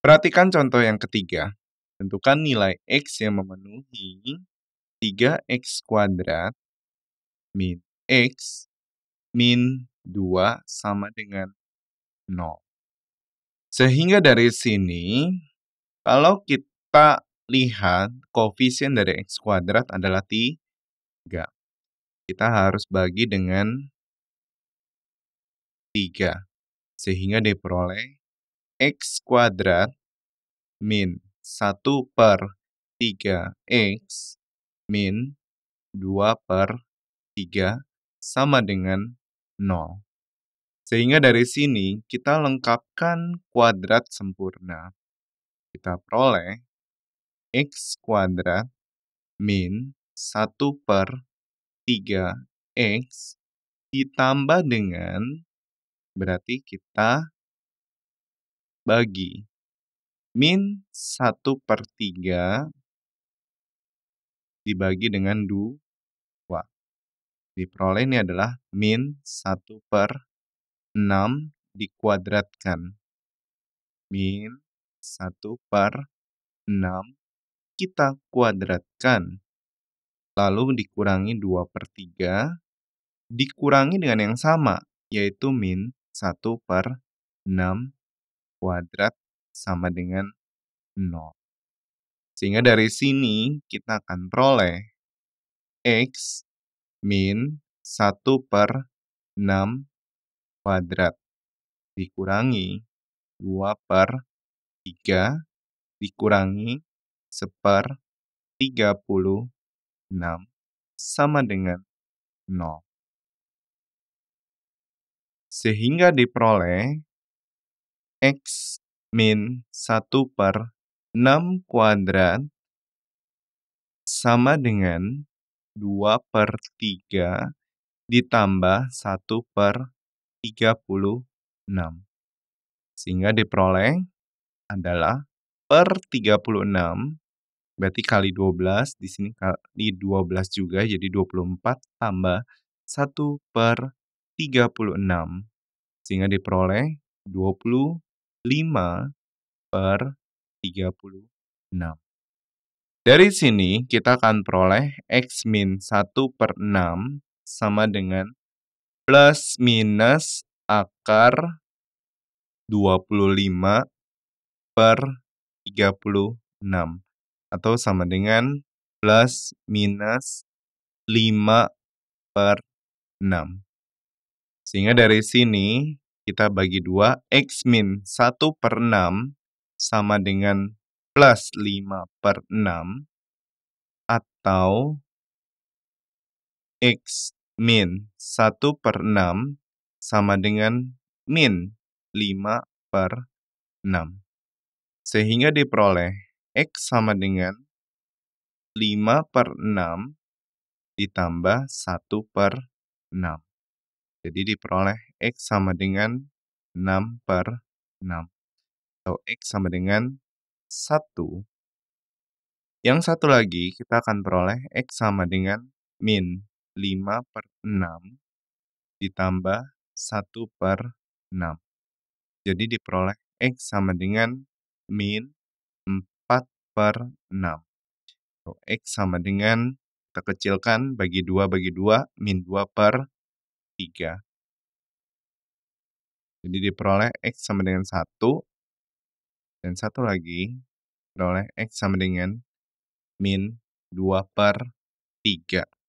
Perhatikan contoh yang ketiga. Tentukan nilai X yang memenuhi 3X kuadrat min X min 2 sama dengan 0. Sehingga dari sini, kalau kita lihat koefisien dari X kuadrat adalah 3. Kita harus bagi dengan 3, sehingga diperoleh X kuadrat min 1 per 3X min 2 per 3 sama dengan 0. Sehingga dari sini kita lengkapkan kuadrat sempurna. Kita peroleh x kuadrat min 1 per 3x ditambah dengan berarti kita bagi min 1 per 3 dibagi dengan 2. Diperoleh ini adalah min 1 per 6 dikuadratkan. Min 1 per 6 kita kuadratkan. Lalu dikurangi 2 per 3 dikurangi dengan yang sama, yaitu min 1 per 6 kuadrat sama dengan 0. Sehingga dari sini kita akan peroleh X min 1 per 6 kuadrat dikurangi 2 per 3 dikurangi 1 per 36 sama dengan 0. Sehingga diperoleh X min 1 per 6 kuadrat sama dengan 2 per 3 ditambah 1 per 36. Sehingga diperoleh adalah per 36 berarti kali 12 di sini kali 12 juga jadi 24 tambah 1 per 36 sehingga diperoleh 20 5 per 36. Dari sini kita akan peroleh X min 1 per 6 sama dengan plus minus akar 25 per 36 atau sama dengan plus minus 5 per 6. Sehingga dari sini kita bagi dua, X min 1 per 6 sama dengan plus 5 per 6 atau X min 1 per 6 sama dengan min 5 per 6. Sehingga diperoleh X sama dengan 5 per 6 ditambah 1 per 6. Jadi diperoleh X sama dengan 6 per 6. Atau X sama dengan 1. Yang satu lagi, kita akan peroleh X sama dengan min 5 per 6 ditambah 1 per 6. Jadi diperoleh X sama dengan min 4 per 6. So, X sama dengan, kita kecilkan, bagi 2 bagi 2, min 2 per 3. Jadi diperoleh X sama dengan 1, dan satu lagi diperoleh X sama dengan min 2 per 3.